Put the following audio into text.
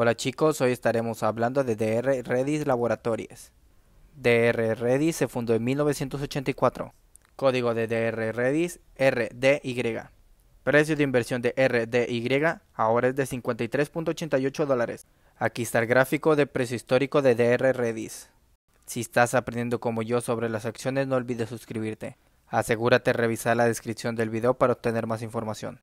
Hola chicos, hoy estaremos hablando de DR Redis Laboratories. DR Redis se fundó en 1984. Código de DR Redis RDY. Precio de inversión de RDY ahora es de 53.88 dólares. Aquí está el gráfico de precio histórico de DR Redis. Si estás aprendiendo como yo sobre las acciones no olvides suscribirte. Asegúrate de revisar la descripción del video para obtener más información.